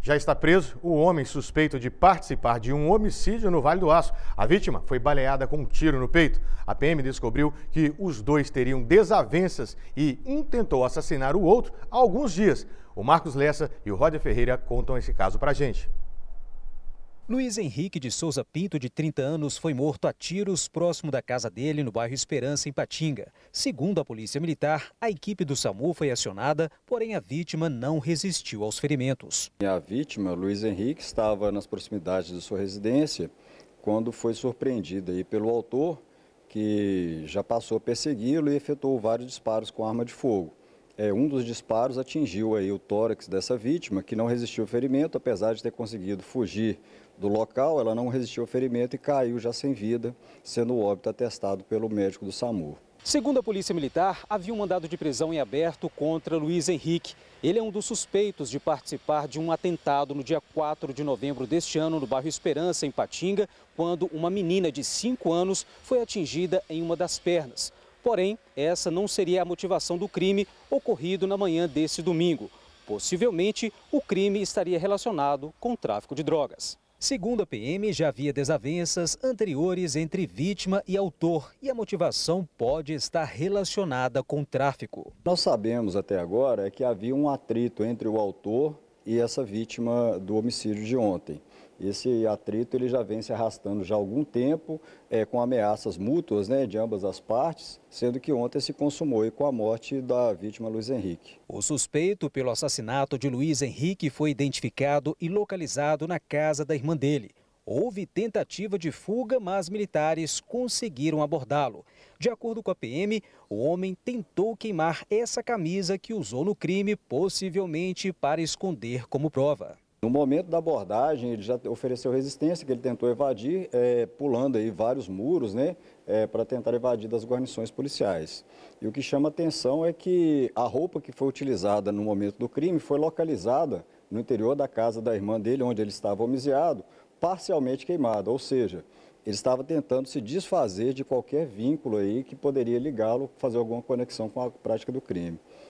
Já está preso o homem suspeito de participar de um homicídio no Vale do Aço. A vítima foi baleada com um tiro no peito. A PM descobriu que os dois teriam desavenças e um tentou assassinar o outro há alguns dias. O Marcos Lessa e o Roger Ferreira contam esse caso para a gente. Luiz Henrique de Souza Pinto, de 30 anos, foi morto a tiros próximo da casa dele, no bairro Esperança, em Patinga. Segundo a Polícia Militar, a equipe do SAMU foi acionada, porém a vítima não resistiu aos ferimentos. A vítima, Luiz Henrique, estava nas proximidades de sua residência quando foi surpreendida pelo autor, que já passou a persegui-lo e efetuou vários disparos com arma de fogo é, um dos disparos atingiu aí o tórax dessa vítima, que não resistiu ao ferimento, apesar de ter conseguido fugir do local, ela não resistiu ao ferimento e caiu já sem vida, sendo o óbito atestado pelo médico do SAMU. Segundo a Polícia Militar, havia um mandado de prisão em aberto contra Luiz Henrique. Ele é um dos suspeitos de participar de um atentado no dia 4 de novembro deste ano no bairro Esperança, em Patinga, quando uma menina de 5 anos foi atingida em uma das pernas. Porém, essa não seria a motivação do crime ocorrido na manhã desse domingo. Possivelmente, o crime estaria relacionado com tráfico de drogas. Segundo a PM, já havia desavenças anteriores entre vítima e autor e a motivação pode estar relacionada com tráfico. Nós sabemos até agora é que havia um atrito entre o autor e essa vítima do homicídio de ontem. Esse atrito ele já vem se arrastando já há algum tempo, é, com ameaças mútuas né, de ambas as partes, sendo que ontem se consumou com a morte da vítima Luiz Henrique. O suspeito pelo assassinato de Luiz Henrique foi identificado e localizado na casa da irmã dele. Houve tentativa de fuga, mas militares conseguiram abordá-lo. De acordo com a PM, o homem tentou queimar essa camisa que usou no crime, possivelmente para esconder como prova. No momento da abordagem, ele já ofereceu resistência, que ele tentou evadir, é, pulando aí vários muros, né, é, para tentar evadir das guarnições policiais. E o que chama atenção é que a roupa que foi utilizada no momento do crime foi localizada no interior da casa da irmã dele, onde ele estava homiziado, parcialmente queimada, ou seja, ele estava tentando se desfazer de qualquer vínculo aí que poderia ligá-lo, fazer alguma conexão com a prática do crime.